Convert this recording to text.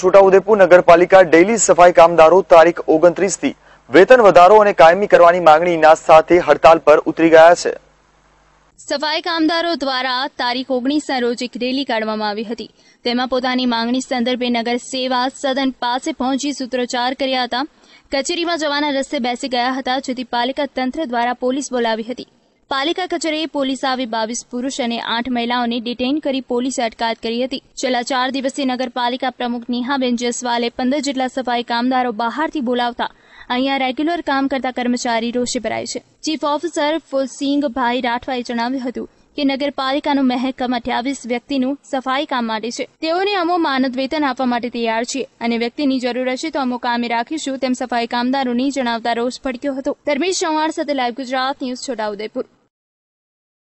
છોટાઉદેપુર નગરપાલિકા ડેલી સફાઈ કામદારો તારીખ ઓગણત્રીસ થી વેતન વધારો અને કાયમી કરવાની માંગણીના સાથે હડતાલ પર ઉતરી ગયા છે સફાઈ કામદારો દ્વારા તારીખ ઓગણીસના રોજ એક રેલી કાઢવામાં આવી હતી તેમાં પોતાની માંગણી સંદર્ભે નગર સેવા સદન પાસે પહોંચી સૂત્રોચ્ચાર કર્યા હતા કચેરીમાં જવાના રસ્તે બેસી ગયા હતા જેથી પાલિકા તંત્ર દ્વારા પોલીસ બોલાવી હતી પાલિકા કચેરીએ પોલીસ આવી બાવીસ પુરુષ અને આઠ મહિલાઓને ડિટેઇન કરી પોલીસે અટકાયત કરી હતી છેલ્લા ચાર દિવસથી નગરપાલિકા પ્રમુખ નેહાબેન જસવાલે પંદર જેટલા સફાઈ કામદારો બહારથી બોલાવતા અહીંયા રેગ્યુલર કામ કરતા કર્મચારી રોષે ભરાય છે ચીફ ઓફિસર ફુલસિંગભાઈ રાઠવાએ જણાવ્યું હતું કે નગરપાલિકાનું મહેકમ અઠ્યાવીસ વ્યક્તિનું સફાઈ કામ માટે છે તેઓને અમો માનદ વેતન આપવા માટે તૈયાર છે અને વ્યક્તિની જરૂર હશે તો અમો કામે રાખીશું તેમ સફાઈ કામદારોની જણાવતા રોષ ભડક્યો હતો ધર્મેશ ચૌહાણ સાથે લાઈવ ગુજરાત ન્યૂઝ છોટાઉદેપુર